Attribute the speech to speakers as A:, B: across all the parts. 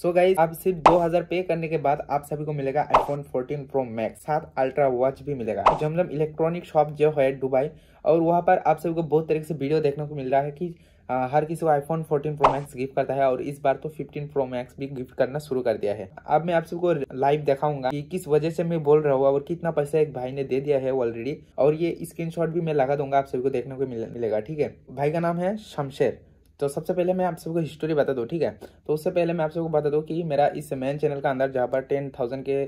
A: सो so guys आप सिर्फ 2000 पे करने के बाद आप सभी को मिलेगा आईफोन 14 प्रो मैक्स साथ अल्ट्रा वॉच भी मिलेगा जमजम इलेक्ट्रॉनिक शॉप जो है दुबई और वहाँ पर आप सभी को बहुत तरीके से वीडियो देखने को मिल रहा है कि आ, हर किसी को आईफोन 14 प्रो मैक्स गिफ्ट करता है और इस बार तो 15 प्रो मैक्स भी गिफ्ट करना शुरू कर दिया है अब मैं आप सबको लाइव दिखाऊंगा कि किस वजह से मैं बोल रहा हूँ और कितना पैसा एक भाई ने दे दिया है ऑलरेडी और ये स्क्रीनशॉट भी मैं लगा दूंगा आप सभी को देखने को मिलेगा ठीक है भाई का नाम है शमशेर तो सबसे पहले मैं आप सबको हिस्ट्री बता दूँ ठीक है तो उससे पहले मैं आप सबको बता दूँ कि मेरा इस मेन चैनल का अंदर जहाँ पर टेन थाउजेंड के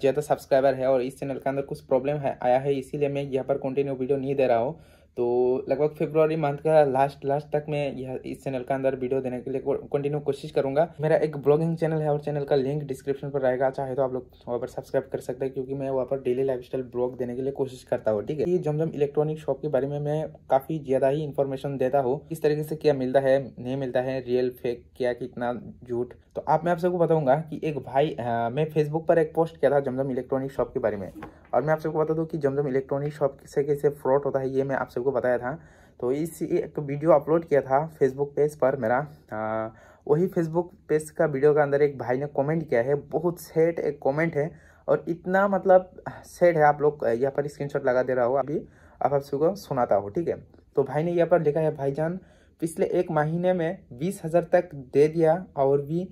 A: ज़्यादा सब्सक्राइबर है और इस चैनल के अंदर कुछ प्रॉब्लम है आया है इसीलिए मैं यहाँ पर कंटिन्यू वीडियो नहीं दे रहा हूँ तो लगभग फेब्रुवरी मंथ का लास्ट लास्ट तक मैं यह इस चैनल का अंदर वीडियो देने के लिए कंटिन्यू कोशिश करूंगा मेरा एक ब्लॉगिंग चैनल है और चैनल का लिंक डिस्क्रिप्शन पर रहेगा चाहे तो आप लोग वहाँ पर सब्सक्राइब कर सकते हैं क्योंकि मैं वहाँ पर डेली लाइफ ब्लॉग देने के लिए कोशिश करता हूँ ठीक है ये जमजम इलेक्ट्रॉनिक शॉप के बारे में मैं काफ़ी ज़्यादा ही इन्फॉर्मेशन देता हूँ किस तरीके से क्या मिलता है नहीं मिलता है रियल फेक क्या कितना झूठ तो आप मैं आप सबको बताऊंगा कि एक भाई आ, हाँ, मैं फेसबुक पर एक पोस्ट किया था जमजम इलेक्ट्रॉनिक शॉप के बारे में और मैं आप सबको बता दूँ कि जमजम इलेक्ट्रॉनिक शॉप से कैसे फ्रॉड होता है ये मैं आप सबको बताया था तो इस एक वीडियो अपलोड किया था फेसबुक पेज पर मेरा आ, वही फेसबुक पेज का वीडियो का अंदर एक भाई ने कमेंट किया है बहुत सेट एक कमेंट है और इतना मतलब सेट है आप लोग यहाँ पर स्क्रीनशॉट लगा दे रहा हो अभी आप आप सबको सुनाता हो ठीक है तो भाई ने यहाँ पर लिखा है भाईजान पिछले एक महीने में बीस हज़ार तक दे दिया और भी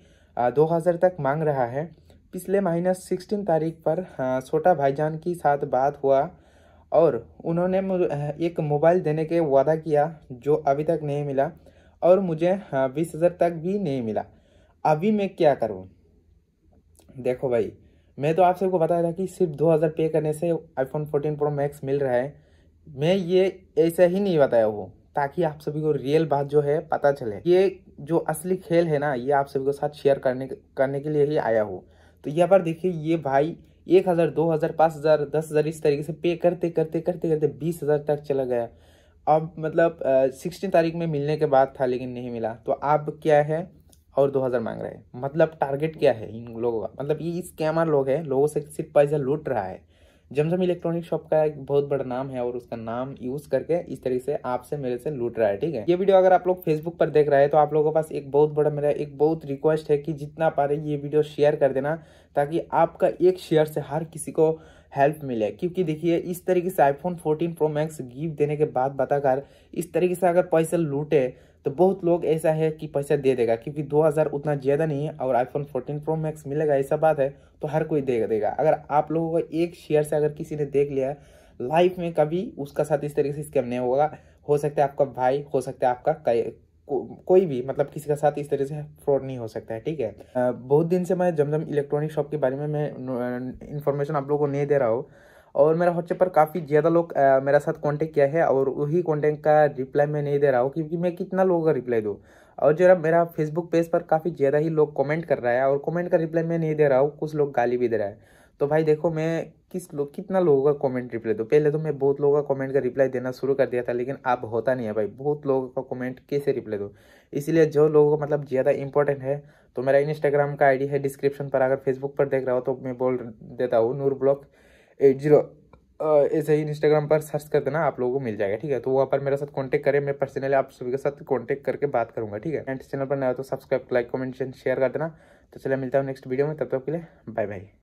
A: दो हज़ार तक मांग रहा है पिछले महीने सिक्सटीन तारीख पर हाँ, छोटा भाईजान के साथ बात हुआ और उन्होंने एक मोबाइल देने के वादा किया जो अभी तक नहीं मिला और मुझे हाँ, बीस हज़ार तक भी नहीं मिला अभी मैं क्या करूँ देखो भाई मैं तो आप सबको बताया था कि सिर्फ दो हज़ार पे करने से आईफोन फोर्टीन प्रो मैक्स मिल रहा है मैं ये ऐसा ही नहीं बताया हूँ ताकि आप सभी को रियल बात जो है पता चले ये जो असली खेल है ना ये आप सभी को साथ शेयर करने करने के लिए ही आया हूँ तो यहाँ पर देखिए ये भाई एक हज़ार दो हज़ार पाँच हज़ार दस हज़ार इस तरीके से पे करते करते करते करते बीस हज़ार तक चला गया अब मतलब सिक्सटीन तारीख में मिलने के बाद था लेकिन नहीं मिला तो अब क्या है और दो हज़ार मांग रहे हैं मतलब टारगेट क्या है इन लोगों का मतलब ये स्कैमर लोग हैं लोगों से सिर्फ पैसा लूट रहा है जमजम इलेक्ट्रॉनिक शॉप का एक बहुत बड़ा नाम है और उसका नाम यूज करके इस तरीके से आपसे मेरे से लूट रहा है ठीक है ये वीडियो अगर आप लोग फेसबुक पर देख रहे हैं तो आप लोगों के पास एक बहुत बड़ा मेरा एक बहुत रिक्वेस्ट है कि जितना पा रहे ये वीडियो शेयर कर देना ताकि आपका एक शेयर से हर किसी को हेल्प मिले क्योंकि देखिए इस तरीके से आईफोन 14 प्रो मैक्स गिफ्ट देने के बाद बताकर इस तरीके से अगर पैसे लूटे तो बहुत लोग ऐसा है कि पैसा दे देगा क्योंकि 2000 उतना ज़्यादा नहीं है और आईफोन 14 प्रो मैक्स मिलेगा ऐसा बात है तो हर कोई दे देगा अगर आप लोगों का एक शेयर से अगर किसी ने देख लिया लाइफ में कभी उसका साथ इस तरीके से स्कैम नहीं होगा हो सकता है आपका भाई हो सकता है आपका को, कोई भी मतलब किसी के साथ इस तरह से फ्रॉड नहीं हो सकता है ठीक है बहुत दिन से मैं जमजम इलेक्ट्रॉनिक शॉप के बारे में मैं इन्फॉर्मेशन आप लोगों को नहीं दे रहा हूँ और मेरा व्हाट्सएप पर काफ़ी ज़्यादा लोग मेरा साथ कांटेक्ट किया है और वही कांटेक्ट का रिप्लाई मैं नहीं दे रहा हूँ क्योंकि मैं कितना लोगों का रिप्लाई दूँ और जरा मेरा फेसबुक पेज पर काफ़ी ज़्यादा ही लोग कमेंट कर रहा है और कमेंट का रिप्लाई मैं नहीं दे रहा हूँ कुछ लोग गाली भी दे रहा है तो भाई देखो मैं किस लोग कितना लोगों का कॉमेंट रिप्लाई दूँ पहले तो मैं बहुत लोगों का कॉमेंट का रिप्लाई देना शुरू कर दिया था लेकिन अब होता नहीं है भाई बहुत लोगों का कॉमेंट कैसे रिप्लाई दूँ इसलिए जो लोगों का मतलब ज़्यादा इंपॉर्टेंट है तो मेरा इंस्टाग्राम का आईडी है डिस्क्रिप्शन पर अगर फेसबुक पर देख रहा हो तो मैं बोल देता हूँ नूर ब्लॉक एट जीरो ऐसे ही इंस्टाग्राम पर सर्च कर देना आप लोगों को मिल जाएगा ठीक है तो वहाँ पर मेरे साथ कॉन्टेक्ट करें मैं पर्सनली आप सभी के साथ कॉन्टेक्ट करके बात करूँगा ठीक है एंड चैनल पर नया तो सब्सक्राइब लाइक कमेंट शेयर कर देना तो चलिए मिलता हूँ नेक्स्ट वीडियो में तब तक के लिए बाय बाय